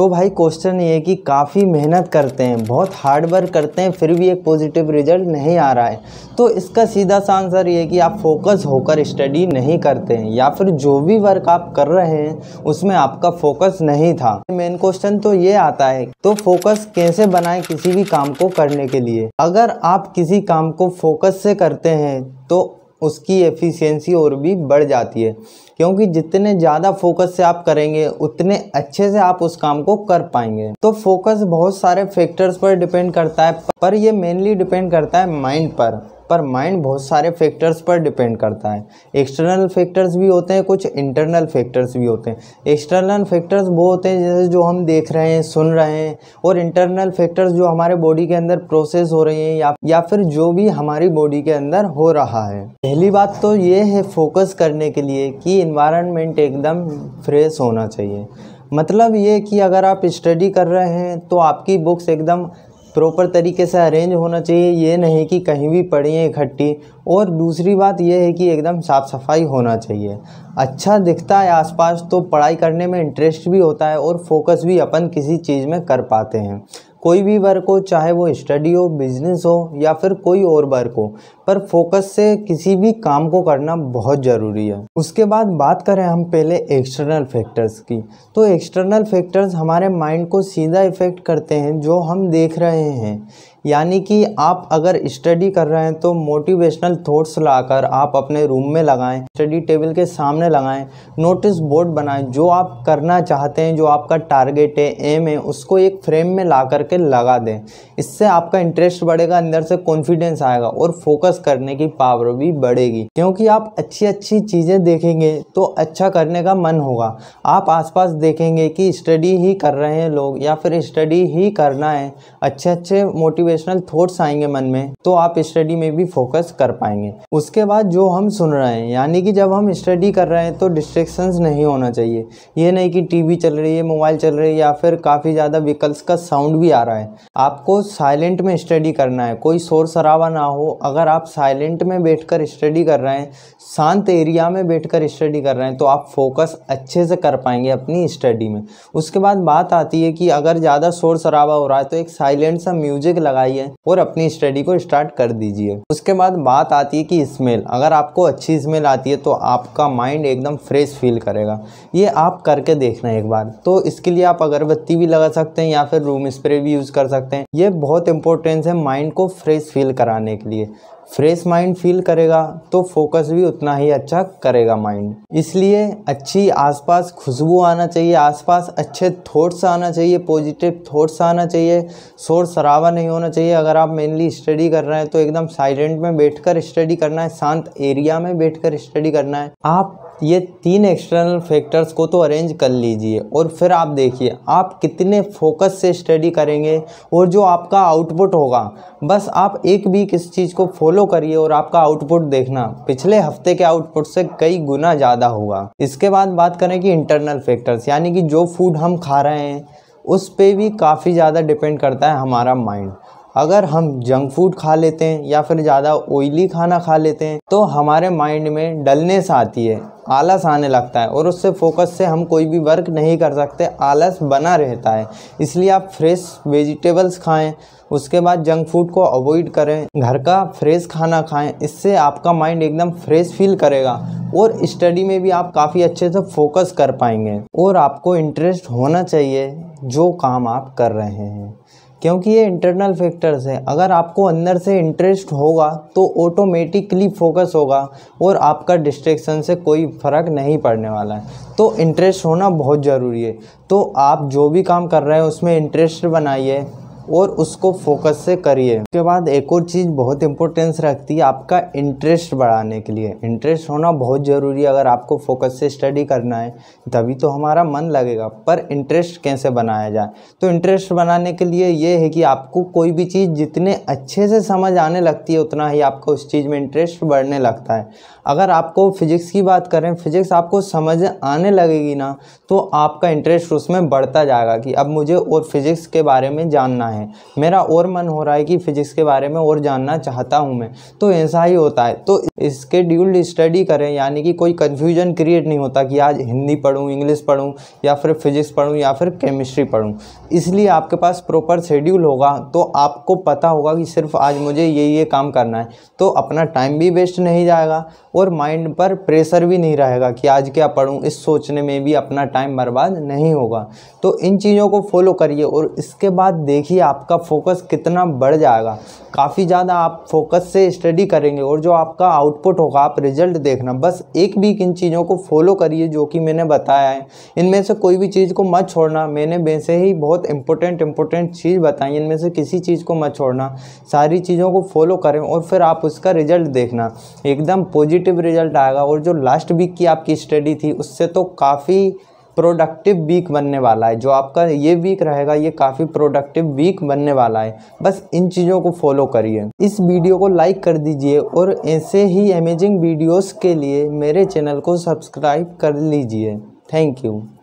तो भाई क्वेश्चन ये कि काफ़ी मेहनत करते हैं बहुत हार्ड वर्क करते हैं फिर भी एक पॉजिटिव रिजल्ट नहीं आ रहा है तो इसका सीधा सा आंसर ये कि आप फोकस होकर स्टडी नहीं करते हैं या फिर जो भी वर्क आप कर रहे हैं उसमें आपका फोकस नहीं था मेन क्वेश्चन तो ये आता है तो फोकस कैसे बनाए किसी भी काम को करने के लिए अगर आप किसी काम को फोकस से करते हैं तो उसकी एफिशिएंसी और भी बढ़ जाती है क्योंकि जितने ज़्यादा फोकस से आप करेंगे उतने अच्छे से आप उस काम को कर पाएंगे तो फोकस बहुत सारे फैक्टर्स पर डिपेंड करता है पर यह मेनली डिपेंड करता है माइंड पर पर माइंड बहुत सारे फैक्टर्स पर डिपेंड करता है एक्सटर्नल फैक्टर्स भी होते हैं कुछ इंटरनल फैक्टर्स भी होते हैं एक्सटर्नल फैक्टर्स वो होते हैं जैसे जो हम देख रहे हैं सुन रहे हैं और इंटरनल फैक्टर्स जो हमारे बॉडी के अंदर प्रोसेस हो रही हैं या या फिर जो भी हमारी बॉडी के अंदर हो रहा है पहली बात तो ये है फोकस करने के लिए कि इन्वायरमेंट एकदम फ्रेश होना चाहिए मतलब ये कि अगर आप स्टडी कर रहे हैं तो आपकी बुक्स एकदम प्रॉपर तरीके से अरेंज होना चाहिए ये नहीं कि कहीं भी पड़ी हैं इकट्ठी और दूसरी बात यह है कि एकदम साफ़ सफाई होना चाहिए अच्छा दिखता है आसपास तो पढ़ाई करने में इंटरेस्ट भी होता है और फोकस भी अपन किसी चीज़ में कर पाते हैं कोई भी वर्क हो चाहे वो स्टडी हो बिजनेस हो या फिर कोई और वर्क हो पर फोकस से किसी भी काम को करना बहुत ज़रूरी है उसके बाद बात करें हम पहले एक्सटर्नल फैक्टर्स की तो एक्सटर्नल फैक्टर्स हमारे माइंड को सीधा इफ़ेक्ट करते हैं जो हम देख रहे हैं यानी कि आप अगर स्टडी कर रहे हैं तो मोटिवेशनल थॉट्स लाकर आप अपने रूम में लगाएं स्टडी टेबल के सामने लगाएं नोटिस बोर्ड बनाएं जो आप करना चाहते हैं जो आपका टारगेट है एम है उसको एक फ्रेम में ला करके लगा दें इससे आपका इंटरेस्ट बढ़ेगा अंदर से कॉन्फिडेंस आएगा और फोकस करने की पावर भी बढ़ेगी क्योंकि आप अच्छी अच्छी चीज़ें देखेंगे तो अच्छा करने का मन होगा आप आसपास देखेंगे कि स्टडी ही कर रहे हैं लोग या फिर स्टडी ही करना है अच्छे अच्छे मोटिवेशन मोटिवेशनल थॉट्स आएंगे मन में तो आप स्टडी में भी फोकस कर पाएंगे उसके बाद जो हम सुन रहे हैं यानी कि जब हम स्टडी कर रहे हैं तो डिस्ट्रेक्शंस नहीं होना चाहिए ये नहीं कि टीवी चल रही है मोबाइल चल रही है या फिर काफ़ी ज़्यादा व्हीकल्स का साउंड भी आ रहा है आपको साइलेंट में स्टडी करना है कोई शोर शराबा ना हो अगर आप साइलेंट में बैठ स्टडी कर रहे हैं शांत एरिया में बैठ स्टडी कर रहे हैं तो आप फोकस अच्छे से कर पाएंगे अपनी स्टडी में उसके बाद बात आती है कि अगर ज़्यादा शोर शराबा हो रहा है तो एक साइलेंट सा म्यूजिक लगा लगाइए और अपनी स्टडी को स्टार्ट कर दीजिए उसके बाद बात आती है कि स्मेल अगर आपको अच्छी स्मेल आती है तो आपका माइंड एकदम फ्रेश फील करेगा ये आप करके देखना एक बार तो इसके लिए आप अगरबत्ती भी लगा सकते हैं या फिर रूम स्प्रे भी यूज़ कर सकते हैं ये बहुत इंपॉर्टेंस है माइंड को फ्रेश फील कराने के लिए फ्रेश माइंड फील करेगा तो फोकस भी उतना ही अच्छा करेगा माइंड इसलिए अच्छी आसपास खुशबू आना चाहिए आसपास अच्छे थॉट्स आना चाहिए पॉजिटिव थॉट्स आना चाहिए शोर शराबा नहीं होना चाहिए अगर आप मेनली स्टडी कर रहे हैं तो एकदम साइलेंट में बैठकर स्टडी करना है शांत एरिया में बैठकर स्टडी करना है आप ये तीन एक्सटर्नल फैक्टर्स को तो अरेंज कर लीजिए और फिर आप देखिए आप कितने फोकस से स्टडी करेंगे और जो आपका आउटपुट होगा बस आप एक भी किस चीज़ को फॉलो करिए और आपका आउटपुट देखना पिछले हफ्ते के आउटपुट से कई गुना ज़्यादा होगा इसके बाद बात करें कि इंटरनल फैक्टर्स यानी कि जो फूड हम खा रहे हैं उस पर भी काफ़ी ज़्यादा डिपेंड करता है हमारा माइंड अगर हम जंक फूड खा लेते हैं या फिर ज़्यादा ऑयली खाना खा लेते हैं तो हमारे माइंड में डलनेस आती है आलस आने लगता है और उससे फोकस से हम कोई भी वर्क नहीं कर सकते आलस बना रहता है इसलिए आप फ्रेश वेजिटेबल्स खाएं उसके बाद जंक फूड को अवॉइड करें घर का फ्रेश खाना खाएं इससे आपका माइंड एकदम फ्रेश फील करेगा और स्टडी में भी आप काफ़ी अच्छे से फोकस कर पाएंगे और आपको इंटरेस्ट होना चाहिए जो काम आप कर रहे हैं क्योंकि ये इंटरनल फैक्टर्स हैं अगर आपको अंदर से इंटरेस्ट होगा तो ऑटोमेटिकली फोकस होगा और आपका डिस्ट्रेक्शन से कोई फ़र्क नहीं पड़ने वाला है तो इंटरेस्ट होना बहुत ज़रूरी है तो आप जो भी काम कर रहे हैं उसमें इंटरेस्ट बनाइए और उसको फोकस से करिए उसके बाद एक और चीज़ बहुत इंपॉर्टेंस रखती है आपका इंटरेस्ट बढ़ाने के लिए इंटरेस्ट होना बहुत ज़रूरी है अगर आपको फोकस से स्टडी करना है तभी तो हमारा मन लगेगा पर इंटरेस्ट कैसे बनाया जाए तो इंटरेस्ट बनाने के लिए ये है कि आपको कोई भी चीज़ जितने अच्छे से समझ आने लगती है उतना ही आपको उस चीज़ में इंटरेस्ट बढ़ने लगता है अगर आपको फिजिक्स की बात करें फिजिक्स आपको समझ आने लगेगी ना तो आपका इंटरेस्ट उसमें बढ़ता जाएगा कि अब मुझे और फिजिक्स के बारे में जानना है मेरा और मन हो रहा है कि फिजिक्स के बारे में और जानना चाहता हूँ मैं तो ऐसा ही होता है तो इसके ड्यूल्ड स्टडी करें यानी कि कोई कन्फ्यूजन क्रिएट नहीं होता कि आज हिंदी पढ़ूँ इंग्लिश पढ़ूँ या फिर फिजिक्स पढ़ूँ या फिर केमिस्ट्री पढ़ूँ इसलिए आपके पास प्रॉपर शेड्यूल होगा तो आपको पता होगा कि सिर्फ आज मुझे ये ये काम करना है तो अपना टाइम भी वेस्ट नहीं जाएगा और माइंड पर प्रेशर भी नहीं रहेगा कि आज क्या पढ़ूँ इस सोचने में भी अपना टाइम बर्बाद नहीं होगा तो इन चीज़ों को फॉलो करिए और इसके बाद देखिए आपका फोकस कितना बढ़ जाएगा काफ़ी ज़्यादा आप फोकस से स्टडी करेंगे और जो आपका आउटपुट होगा आप रिजल्ट देखना बस एक भी इन चीज़ों को फॉलो करिए जो कि मैंने बताया है इनमें से कोई भी चीज़ को मत छोड़ना मैंने वैसे ही बहुत इंपॉर्टेंट इंपॉर्टेंट चीज़ बताई इनमें से किसी चीज़ को मत छोड़ना सारी चीज़ों को फॉलो करें और फिर आप उसका रिजल्ट देखना एकदम पॉजिटिव पॉजिटिव रिजल्ट आएगा और जो लास्ट वीक की आपकी स्टडी थी उससे तो काफ़ी प्रोडक्टिव वीक बनने वाला है जो आपका ये वीक रहेगा ये काफ़ी प्रोडक्टिव वीक बनने वाला है बस इन चीज़ों को फॉलो करिए इस वीडियो को लाइक कर दीजिए और ऐसे ही अमेजिंग वीडियोस के लिए मेरे चैनल को सब्सक्राइब कर लीजिए थैंक यू